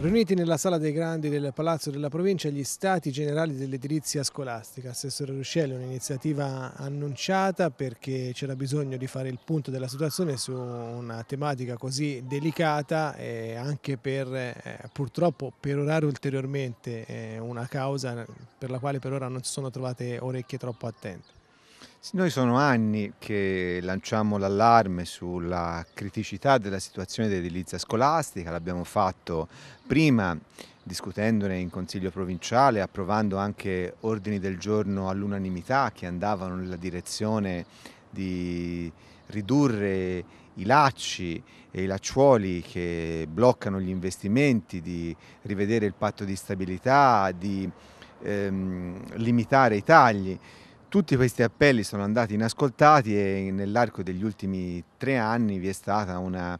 Riuniti nella Sala dei Grandi del Palazzo della Provincia gli Stati Generali dell'Edilizia Scolastica. Assessore Ruscelli, un'iniziativa annunciata perché c'era bisogno di fare il punto della situazione su una tematica così delicata e anche per eh, purtroppo perorare ulteriormente eh, una causa per la quale per ora non si sono trovate orecchie troppo attente. Noi sono anni che lanciamo l'allarme sulla criticità della situazione dell'edilizia scolastica, l'abbiamo fatto prima discutendone in Consiglio provinciale, approvando anche ordini del giorno all'unanimità che andavano nella direzione di ridurre i lacci e i lacciuoli che bloccano gli investimenti, di rivedere il patto di stabilità, di ehm, limitare i tagli. Tutti questi appelli sono andati inascoltati e nell'arco degli ultimi tre anni vi è stato un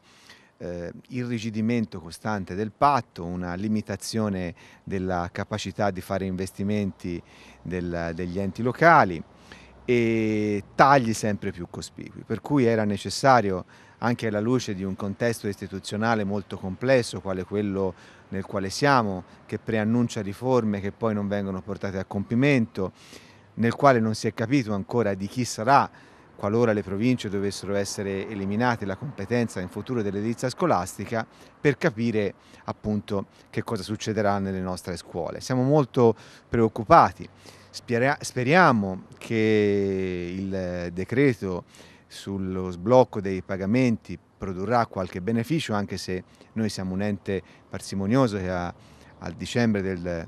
eh, irrigidimento costante del patto, una limitazione della capacità di fare investimenti del, degli enti locali e tagli sempre più cospicui, per cui era necessario anche alla luce di un contesto istituzionale molto complesso, quale quello nel quale siamo, che preannuncia riforme che poi non vengono portate a compimento, nel quale non si è capito ancora di chi sarà qualora le province dovessero essere eliminate la competenza in futuro dell'edilizia scolastica per capire appunto che cosa succederà nelle nostre scuole. Siamo molto preoccupati, speriamo che il decreto sullo sblocco dei pagamenti produrrà qualche beneficio anche se noi siamo un ente parsimonioso che a, a dicembre del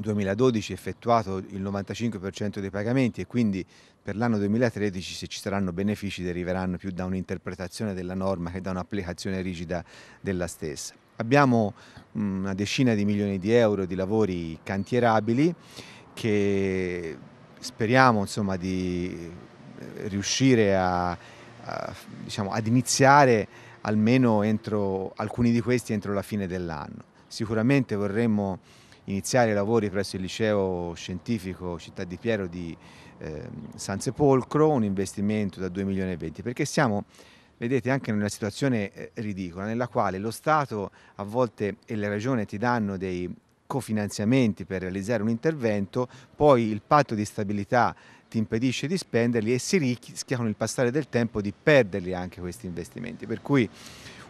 2012 effettuato il 95% dei pagamenti e quindi per l'anno 2013 se ci saranno benefici deriveranno più da un'interpretazione della norma che da un'applicazione rigida della stessa. Abbiamo mm, una decina di milioni di euro di lavori cantierabili che speriamo insomma, di eh, riuscire a, a, diciamo, ad iniziare almeno entro alcuni di questi entro la fine dell'anno. Sicuramente vorremmo iniziare i lavori presso il liceo scientifico Città di Piero di eh, San Sepolcro, un investimento da 2 milioni e 20, perché siamo vedete anche in una situazione eh, ridicola nella quale lo Stato a volte e le Regione ti danno dei cofinanziamenti per realizzare un intervento, poi il patto di stabilità ti impedisce di spenderli e si rischia con il passare del tempo di perderli anche questi investimenti. Per cui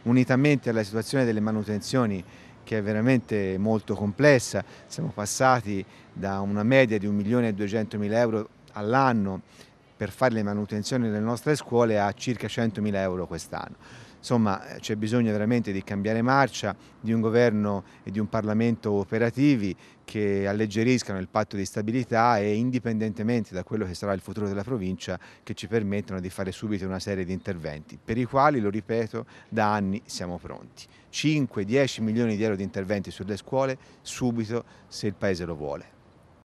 unitamente alla situazione delle manutenzioni che è veramente molto complessa. Siamo passati da una media di 1.200.000 euro all'anno per fare le manutenzioni delle nostre scuole a circa 100.000 euro quest'anno. Insomma eh, c'è bisogno veramente di cambiare marcia, di un governo e di un Parlamento operativi che alleggeriscano il patto di stabilità e indipendentemente da quello che sarà il futuro della provincia che ci permettano di fare subito una serie di interventi per i quali, lo ripeto, da anni siamo pronti. 5-10 milioni di euro di interventi sulle scuole subito se il Paese lo vuole.